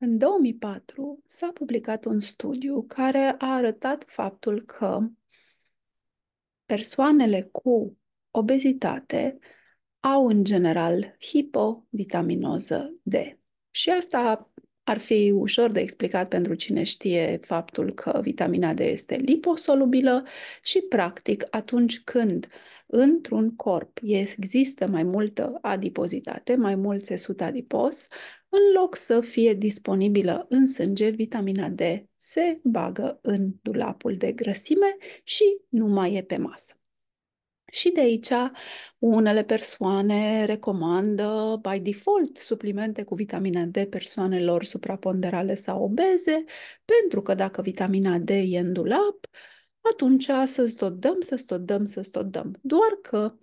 În 2004 s-a publicat un studiu care a arătat faptul că persoanele cu obezitate au în general hipovitaminoză D. Și asta ar fi ușor de explicat pentru cine știe faptul că vitamina D este liposolubilă și, practic, atunci când într-un corp există mai multă adipozitate, mai mult țesut adipos, în loc să fie disponibilă în sânge, vitamina D se bagă în dulapul de grăsime și nu mai e pe masă. Și de aici unele persoane recomandă by default suplimente cu vitamina D persoanelor supraponderale sau obeze, pentru că dacă vitamina D e în dulap, atunci să-ți tot dăm, să-ți tot dăm, să-ți tot dăm. Doar că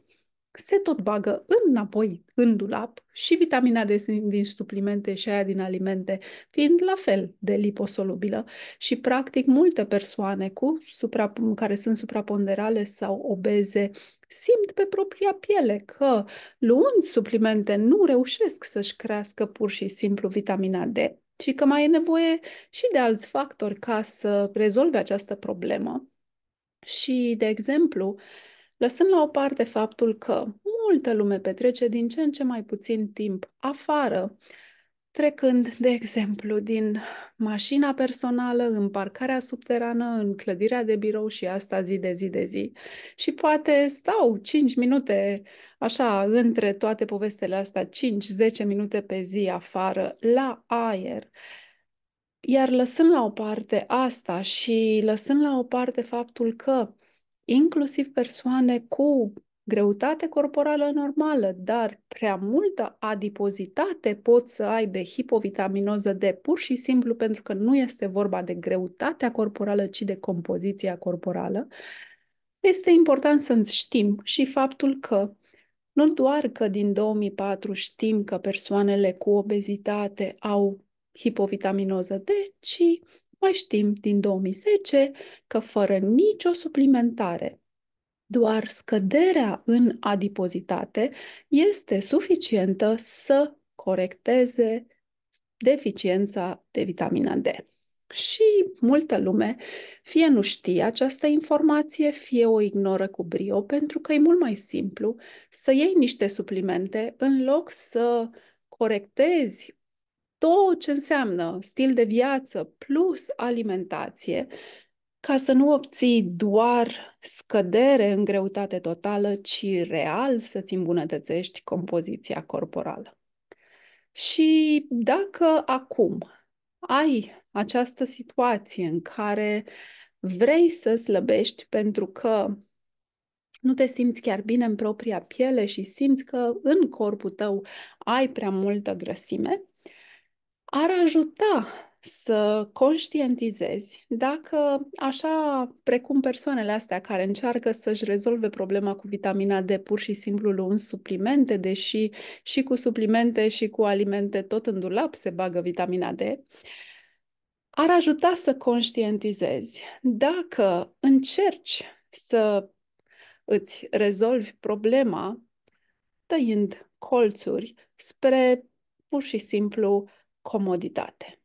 se tot bagă înapoi în dulap și vitamina D din suplimente și aia din alimente, fiind la fel de liposolubilă și practic multe persoane cu supra, care sunt supraponderale sau obeze simt pe propria piele că luând suplimente nu reușesc să-și crească pur și simplu vitamina D și că mai e nevoie și de alți factori ca să rezolve această problemă. Și, de exemplu, uh, lăsând la o parte faptul că multă lume petrece din ce în ce mai puțin timp afară, trecând, de exemplu, din mașina personală în parcarea subterană, în clădirea de birou și asta zi de zi de zi. Și poate stau 5 minute, așa, între toate povestele astea, 5-10 minute pe zi afară, la aer. Iar lăsând la o parte asta și lăsând la o parte faptul că inclusiv persoane cu greutate corporală normală, dar prea multă adipozitate pot să aibă hipovitaminoză D pur și simplu pentru că nu este vorba de greutatea corporală, ci de compoziția corporală, este important să știm și faptul că nu doar că din 2004 știm că persoanele cu obezitate au hipovitaminoză D, ci mai știm din 2010 că fără nicio suplimentare, doar scăderea în adipozitate este suficientă să corecteze deficiența de vitamina D. Și multă lume fie nu știe această informație, fie o ignoră cu brio, pentru că e mult mai simplu să iei niște suplimente în loc să corectezi tot ce înseamnă stil de viață plus alimentație, ca să nu obții doar scădere în greutate totală, ci real să-ți îmbunătățești compoziția corporală. Și dacă acum ai această situație în care vrei să slăbești pentru că nu te simți chiar bine în propria piele și simți că în corpul tău ai prea multă grăsime, ar ajuta să conștientizezi dacă, așa precum persoanele astea care încearcă să-și rezolve problema cu vitamina D pur și simplu luând suplimente, deși și cu suplimente și cu alimente tot în dulap se bagă vitamina D, ar ajuta să conștientizezi dacă încerci să îți rezolvi problema tăind colțuri spre pur și simplu comoditate